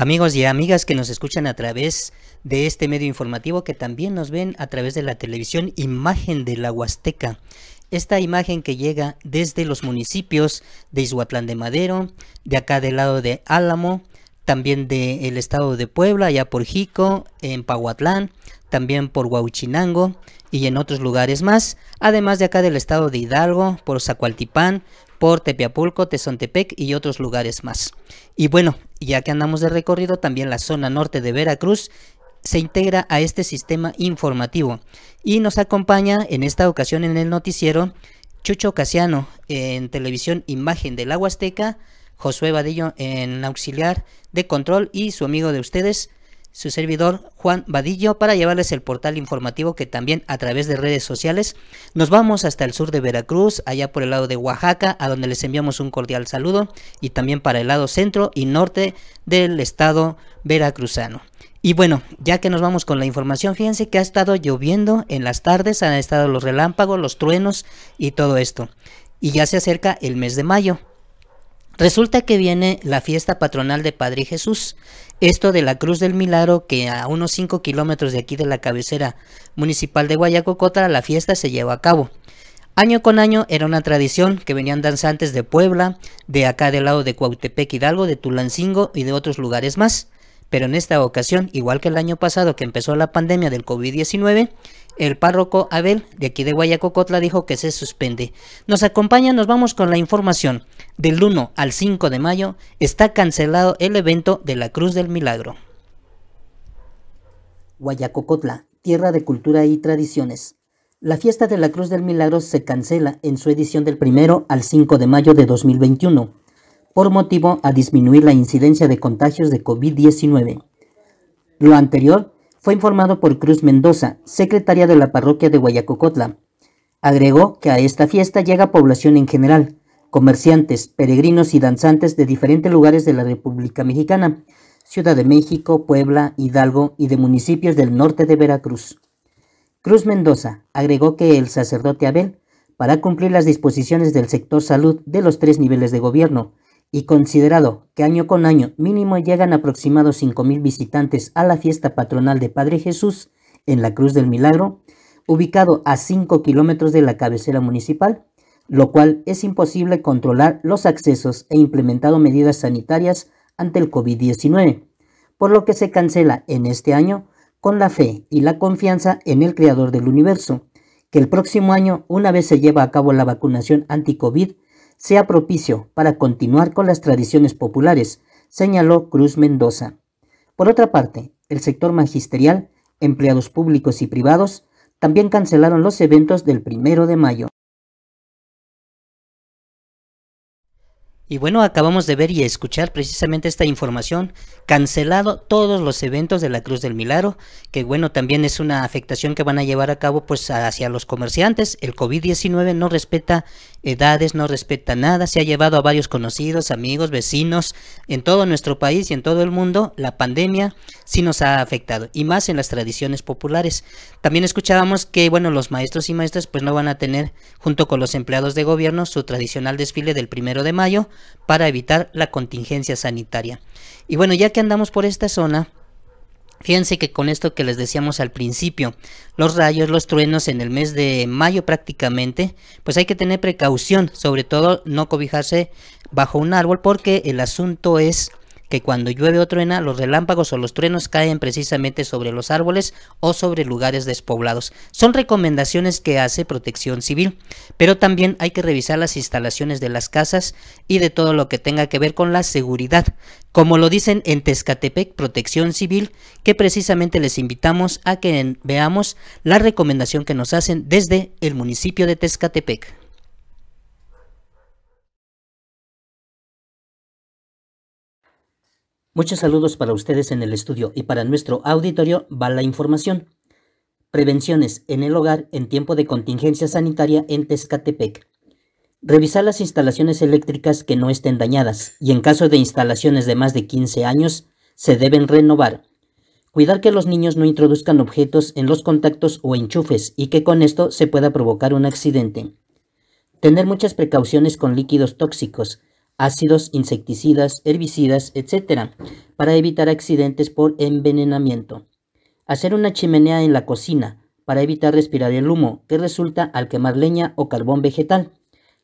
amigos y amigas que nos escuchan a través de este medio informativo que también nos ven a través de la televisión Imagen de la Huasteca. Esta imagen que llega desde los municipios de Izhuatlán de Madero, de acá del lado de Álamo, también del estado de Puebla, allá por Jico, en Pahuatlán, también por Huauchinango y en otros lugares más, además de acá del estado de Hidalgo, por Zacualtipán, por Tepiapulco, Tezontepec y otros lugares más. Y bueno, ya que andamos de recorrido, también la zona norte de Veracruz se integra a este sistema informativo y nos acompaña en esta ocasión en el noticiero Chucho Casiano en televisión Imagen del Aguasteca, Josué Vadillo en auxiliar de control y su amigo de ustedes, su servidor Juan Vadillo para llevarles el portal informativo que también a través de redes sociales nos vamos hasta el sur de Veracruz, allá por el lado de Oaxaca, a donde les enviamos un cordial saludo y también para el lado centro y norte del estado veracruzano. Y bueno, ya que nos vamos con la información, fíjense que ha estado lloviendo en las tardes, han estado los relámpagos, los truenos y todo esto. Y ya se acerca el mes de mayo. Resulta que viene la fiesta patronal de Padre Jesús, esto de la Cruz del Milagro, que a unos 5 kilómetros de aquí de la cabecera municipal de Guayacocota, la fiesta se lleva a cabo. Año con año era una tradición que venían danzantes de Puebla, de acá del lado de Cuautepec Hidalgo, de Tulancingo y de otros lugares más pero en esta ocasión, igual que el año pasado que empezó la pandemia del COVID-19, el párroco Abel de aquí de Guayacocotla dijo que se suspende. Nos acompaña, nos vamos con la información. Del 1 al 5 de mayo está cancelado el evento de la Cruz del Milagro. Guayacocotla, tierra de cultura y tradiciones. La fiesta de la Cruz del Milagro se cancela en su edición del 1 al 5 de mayo de 2021 por motivo a disminuir la incidencia de contagios de COVID-19. Lo anterior fue informado por Cruz Mendoza, secretaria de la parroquia de Guayacocotla. Agregó que a esta fiesta llega población en general, comerciantes, peregrinos y danzantes de diferentes lugares de la República Mexicana, Ciudad de México, Puebla, Hidalgo y de municipios del norte de Veracruz. Cruz Mendoza agregó que el sacerdote Abel, para cumplir las disposiciones del sector salud de los tres niveles de gobierno, y considerado que año con año mínimo llegan aproximados 5.000 visitantes a la fiesta patronal de Padre Jesús en la Cruz del Milagro, ubicado a 5 kilómetros de la cabecera municipal, lo cual es imposible controlar los accesos e implementado medidas sanitarias ante el COVID-19, por lo que se cancela en este año con la fe y la confianza en el Creador del Universo, que el próximo año, una vez se lleva a cabo la vacunación anti-COVID, sea propicio para continuar con las tradiciones populares, señaló Cruz Mendoza. Por otra parte, el sector magisterial, empleados públicos y privados, también cancelaron los eventos del primero de mayo. Y bueno, acabamos de ver y escuchar precisamente esta información, cancelado todos los eventos de la Cruz del Milagro, que bueno, también es una afectación que van a llevar a cabo pues hacia los comerciantes. El COVID-19 no respeta edades, no respeta nada, se ha llevado a varios conocidos, amigos, vecinos, en todo nuestro país y en todo el mundo, la pandemia sí nos ha afectado, y más en las tradiciones populares. También escuchábamos que bueno, los maestros y maestras pues no van a tener, junto con los empleados de gobierno, su tradicional desfile del primero de mayo, para evitar la contingencia sanitaria. Y bueno, ya que andamos por esta zona, Fíjense que con esto que les decíamos al principio, los rayos, los truenos en el mes de mayo prácticamente, pues hay que tener precaución, sobre todo no cobijarse bajo un árbol porque el asunto es que cuando llueve o truena, los relámpagos o los truenos caen precisamente sobre los árboles o sobre lugares despoblados. Son recomendaciones que hace Protección Civil, pero también hay que revisar las instalaciones de las casas y de todo lo que tenga que ver con la seguridad. Como lo dicen en Tezcatepec Protección Civil, que precisamente les invitamos a que veamos la recomendación que nos hacen desde el municipio de Tezcatepec. Muchos saludos para ustedes en el estudio y para nuestro auditorio va la información. Prevenciones en el hogar en tiempo de contingencia sanitaria en Tezcatepec. Revisar las instalaciones eléctricas que no estén dañadas y en caso de instalaciones de más de 15 años, se deben renovar. Cuidar que los niños no introduzcan objetos en los contactos o enchufes y que con esto se pueda provocar un accidente. Tener muchas precauciones con líquidos tóxicos, ácidos insecticidas, herbicidas, etc., para evitar accidentes por envenenamiento. Hacer una chimenea en la cocina para evitar respirar el humo que resulta al quemar leña o carbón vegetal,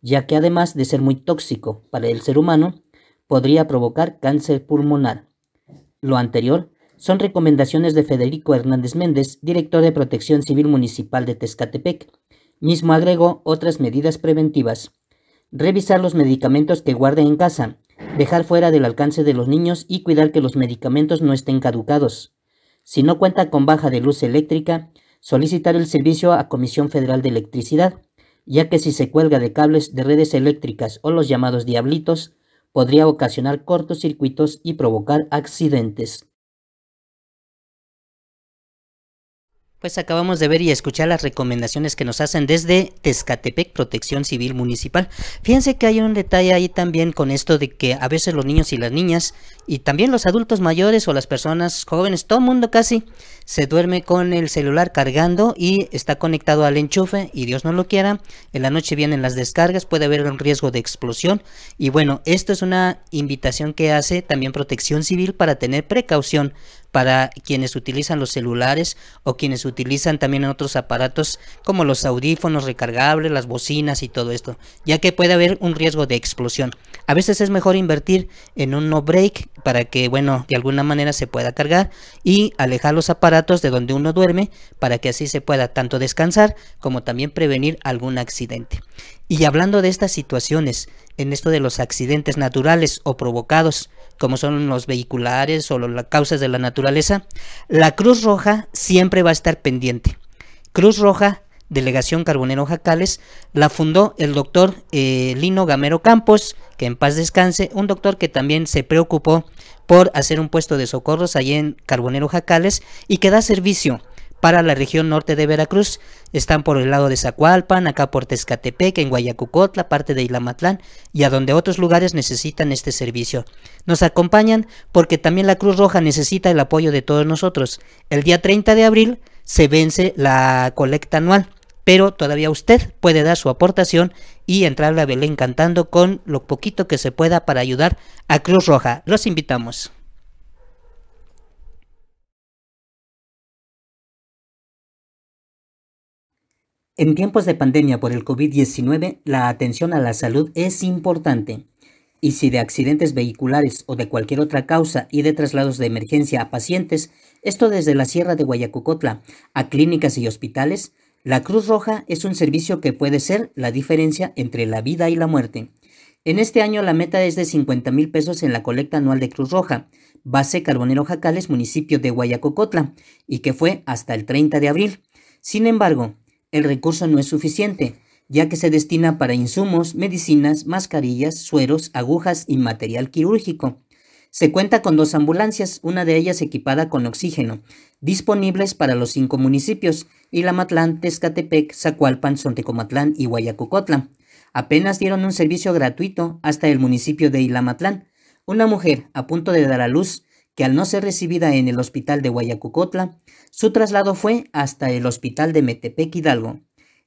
ya que además de ser muy tóxico para el ser humano, podría provocar cáncer pulmonar. Lo anterior son recomendaciones de Federico Hernández Méndez, director de Protección Civil Municipal de Tezcatepec. Mismo agregó otras medidas preventivas revisar los medicamentos que guarde en casa, dejar fuera del alcance de los niños y cuidar que los medicamentos no estén caducados. Si no cuenta con baja de luz eléctrica, solicitar el servicio a Comisión Federal de Electricidad, ya que si se cuelga de cables de redes eléctricas o los llamados diablitos, podría ocasionar cortocircuitos y provocar accidentes. Pues acabamos de ver y escuchar las recomendaciones que nos hacen desde Tezcatepec, Protección Civil Municipal. Fíjense que hay un detalle ahí también con esto de que a veces los niños y las niñas, y también los adultos mayores o las personas jóvenes, todo el mundo casi, se duerme con el celular cargando y está conectado al enchufe, y Dios no lo quiera, en la noche vienen las descargas, puede haber un riesgo de explosión. Y bueno, esto es una invitación que hace también Protección Civil para tener precaución para quienes utilizan los celulares o quienes utilizan también otros aparatos como los audífonos recargables, las bocinas y todo esto, ya que puede haber un riesgo de explosión. A veces es mejor invertir en un no break para que, bueno, de alguna manera se pueda cargar y alejar los aparatos de donde uno duerme para que así se pueda tanto descansar como también prevenir algún accidente. Y hablando de estas situaciones, en esto de los accidentes naturales o provocados, como son los vehiculares o las causas de la naturaleza, la Cruz Roja siempre va a estar pendiente. Cruz Roja, Delegación Carbonero Jacales, la fundó el doctor eh, Lino Gamero Campos, que en paz descanse, un doctor que también se preocupó por hacer un puesto de socorros allí en Carbonero Jacales y que da servicio para la región norte de Veracruz. Están por el lado de Zacualpan, acá por Tezcatepec, en Guayacucot, la parte de Ilamatlán y a donde otros lugares necesitan este servicio. Nos acompañan porque también la Cruz Roja necesita el apoyo de todos nosotros. El día 30 de abril se vence la colecta anual pero todavía usted puede dar su aportación y entrarle a Belén cantando con lo poquito que se pueda para ayudar a Cruz Roja. Los invitamos. En tiempos de pandemia por el COVID-19, la atención a la salud es importante. Y si de accidentes vehiculares o de cualquier otra causa y de traslados de emergencia a pacientes, esto desde la Sierra de Guayacocotla a clínicas y hospitales, la Cruz Roja es un servicio que puede ser la diferencia entre la vida y la muerte. En este año la meta es de 50 mil pesos en la colecta anual de Cruz Roja, base Carbonero Jacales, municipio de Guayacocotla, y que fue hasta el 30 de abril. Sin embargo, el recurso no es suficiente, ya que se destina para insumos, medicinas, mascarillas, sueros, agujas y material quirúrgico. Se cuenta con dos ambulancias, una de ellas equipada con oxígeno, disponibles para los cinco municipios, Ilamatlán, Tezcatepec, Zacualpan, Sontecomatlán y Guayacocotlán. Apenas dieron un servicio gratuito hasta el municipio de Ilamatlán. Una mujer, a punto de dar a luz, que al no ser recibida en el hospital de Guayacucotla, su traslado fue hasta el hospital de Metepec Hidalgo.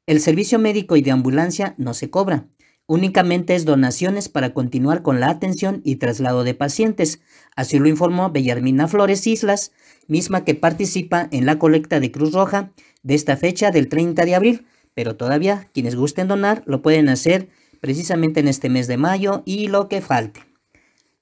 El servicio médico y de ambulancia no se cobra, únicamente es donaciones para continuar con la atención y traslado de pacientes, así lo informó Bellarmina Flores Islas, misma que participa en la colecta de Cruz Roja de esta fecha del 30 de abril, pero todavía quienes gusten donar lo pueden hacer precisamente en este mes de mayo y lo que falte.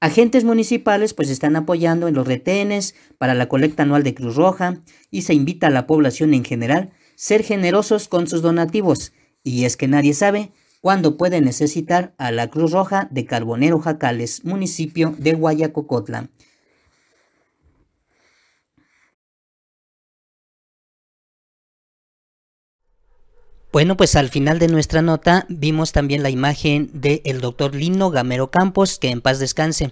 Agentes municipales pues están apoyando en los retenes para la colecta anual de Cruz Roja y se invita a la población en general ser generosos con sus donativos y es que nadie sabe cuándo puede necesitar a la Cruz Roja de Carbonero Jacales, municipio de Guayacocotla. Bueno, pues al final de nuestra nota vimos también la imagen del el doctor Lino Gamero Campos, que en paz descanse.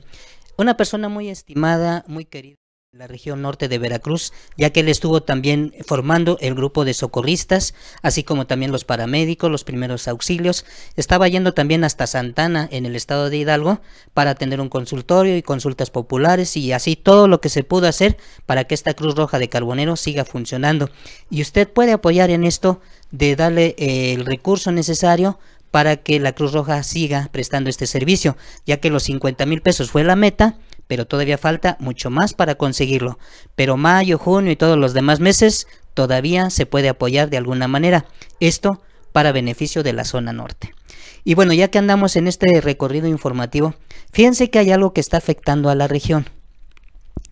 Una persona muy estimada, muy querida la región norte de Veracruz, ya que él estuvo también formando el grupo de socorristas, así como también los paramédicos, los primeros auxilios. Estaba yendo también hasta Santana, en el estado de Hidalgo, para tener un consultorio y consultas populares y así todo lo que se pudo hacer para que esta Cruz Roja de Carbonero siga funcionando. Y usted puede apoyar en esto de darle eh, el recurso necesario para que la Cruz Roja siga prestando este servicio, ya que los 50 mil pesos fue la meta pero todavía falta mucho más para conseguirlo. Pero mayo, junio y todos los demás meses todavía se puede apoyar de alguna manera. Esto para beneficio de la zona norte. Y bueno, ya que andamos en este recorrido informativo, fíjense que hay algo que está afectando a la región.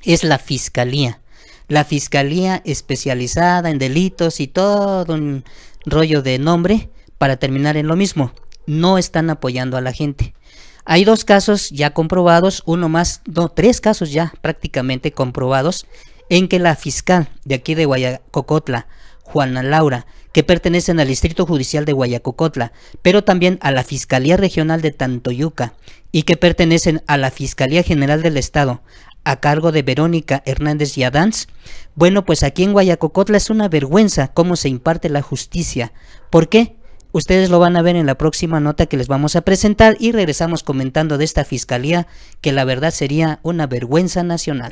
Es la fiscalía. La fiscalía especializada en delitos y todo un rollo de nombre para terminar en lo mismo. No están apoyando a la gente. Hay dos casos ya comprobados, uno más, no, tres casos ya prácticamente comprobados, en que la fiscal de aquí de Guayacocotla, Juana Laura, que pertenecen al Distrito Judicial de Guayacocotla, pero también a la Fiscalía Regional de Tantoyuca y que pertenecen a la Fiscalía General del Estado, a cargo de Verónica Hernández Yadanz. Bueno, pues aquí en Guayacocotla es una vergüenza cómo se imparte la justicia. ¿Por qué? Ustedes lo van a ver en la próxima nota que les vamos a presentar y regresamos comentando de esta fiscalía que la verdad sería una vergüenza nacional.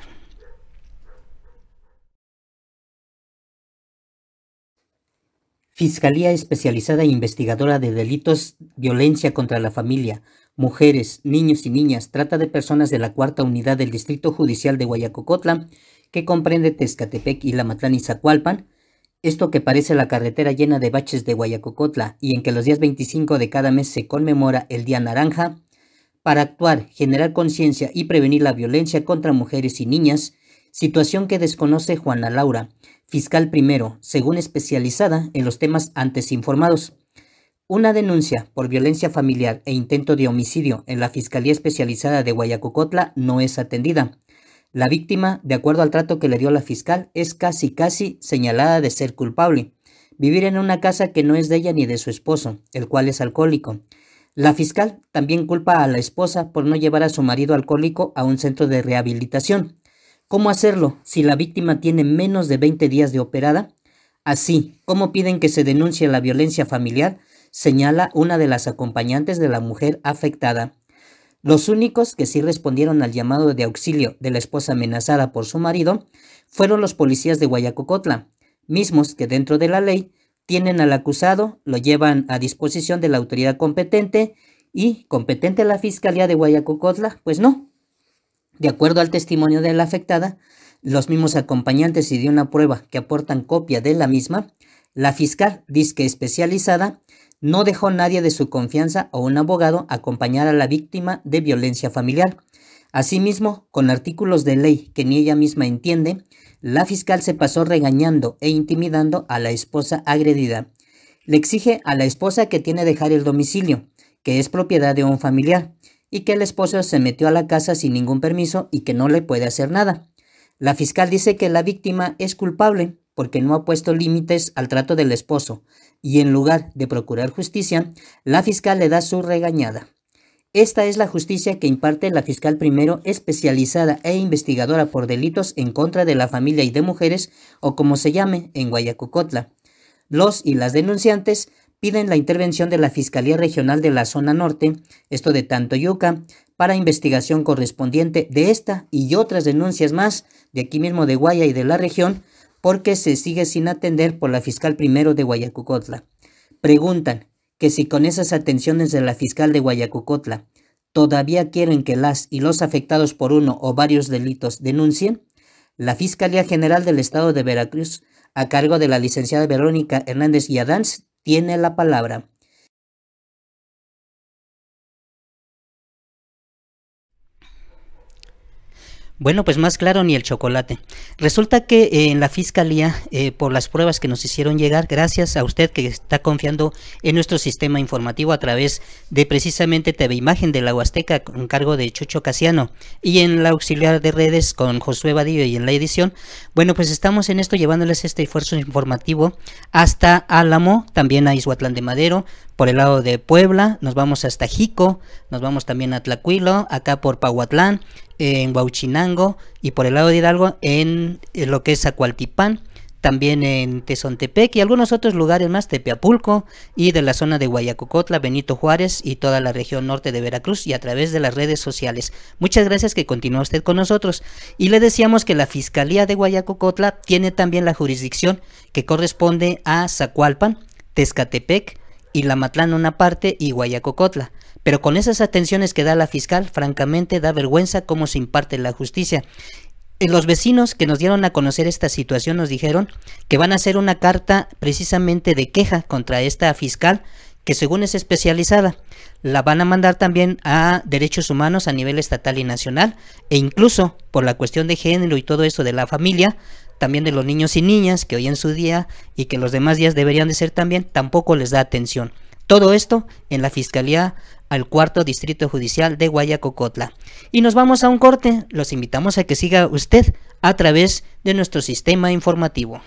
Fiscalía Especializada e Investigadora de Delitos, Violencia contra la Familia, Mujeres, Niños y Niñas, Trata de Personas de la Cuarta Unidad del Distrito Judicial de Guayacocotla, que comprende Tezcatepec y Lamatlán y Zacualpan, esto que parece la carretera llena de baches de Guayacocotla y en que los días 25 de cada mes se conmemora el Día Naranja, para actuar, generar conciencia y prevenir la violencia contra mujeres y niñas, situación que desconoce Juana Laura, fiscal primero, según especializada en los temas antes informados. Una denuncia por violencia familiar e intento de homicidio en la Fiscalía Especializada de Guayacocotla no es atendida. La víctima, de acuerdo al trato que le dio la fiscal, es casi casi señalada de ser culpable. Vivir en una casa que no es de ella ni de su esposo, el cual es alcohólico. La fiscal también culpa a la esposa por no llevar a su marido alcohólico a un centro de rehabilitación. ¿Cómo hacerlo si la víctima tiene menos de 20 días de operada? Así, ¿cómo piden que se denuncie la violencia familiar? Señala una de las acompañantes de la mujer afectada. Los únicos que sí respondieron al llamado de auxilio de la esposa amenazada por su marido fueron los policías de Guayacocotla, mismos que dentro de la ley tienen al acusado, lo llevan a disposición de la autoridad competente y competente la Fiscalía de Guayacocotla, pues no. De acuerdo al testimonio de la afectada, los mismos acompañantes y de una prueba que aportan copia de la misma, la fiscal disque especializada no dejó nadie de su confianza o un abogado acompañar a la víctima de violencia familiar. Asimismo, con artículos de ley que ni ella misma entiende, la fiscal se pasó regañando e intimidando a la esposa agredida. Le exige a la esposa que tiene dejar el domicilio, que es propiedad de un familiar, y que el esposo se metió a la casa sin ningún permiso y que no le puede hacer nada. La fiscal dice que la víctima es culpable porque no ha puesto límites al trato del esposo, y en lugar de procurar justicia, la fiscal le da su regañada. Esta es la justicia que imparte la fiscal primero especializada e investigadora por delitos en contra de la familia y de mujeres, o como se llame, en Guayacocotla. Los y las denunciantes piden la intervención de la Fiscalía Regional de la Zona Norte, esto de tanto Tantoyuca, para investigación correspondiente de esta y otras denuncias más de aquí mismo de Guaya y de la región porque se sigue sin atender por la fiscal primero de Guayacocotla. Preguntan que si con esas atenciones de la fiscal de Guayacocotla todavía quieren que las y los afectados por uno o varios delitos denuncien, la Fiscalía General del Estado de Veracruz, a cargo de la licenciada Verónica Hernández Yadanz, tiene la palabra. Bueno, pues más claro ni el chocolate. Resulta que eh, en la Fiscalía, eh, por las pruebas que nos hicieron llegar, gracias a usted que está confiando en nuestro sistema informativo a través de precisamente TV Imagen de la Huasteca, con cargo de Chucho Casiano, y en la auxiliar de redes con Josué Vadillo y en la edición, bueno, pues estamos en esto llevándoles este esfuerzo informativo hasta Álamo, también a Izhuatlán de Madero, por el lado de Puebla, nos vamos hasta Jico, nos vamos también a Tlacuilo, acá por Pahuatlán, en Huauchinango y por el lado de Hidalgo en, eh, lo que es Zacualtipán también en Tezontepec y algunos otros lugares más, Tepeapulco y de la zona de Guayacocotla, Benito Juárez y toda la región norte de Veracruz y a través de las redes sociales. Muchas gracias que continúa usted con nosotros. Y le decíamos que la Fiscalía de Guayacocotla tiene también la jurisdicción que corresponde a Zacualpan, Tezcatepec, lamatlán una parte y Guayacocotla. Pero con esas atenciones que da la fiscal, francamente da vergüenza cómo se imparte la justicia. Los vecinos que nos dieron a conocer esta situación nos dijeron que van a hacer una carta precisamente de queja contra esta fiscal que según es especializada. La van a mandar también a derechos humanos a nivel estatal y nacional e incluso por la cuestión de género y todo eso de la familia, también de los niños y niñas que hoy en su día y que los demás días deberían de ser también, tampoco les da atención. Todo esto en la Fiscalía al cuarto distrito judicial de Guayacocotla. Y nos vamos a un corte, los invitamos a que siga usted a través de nuestro sistema informativo.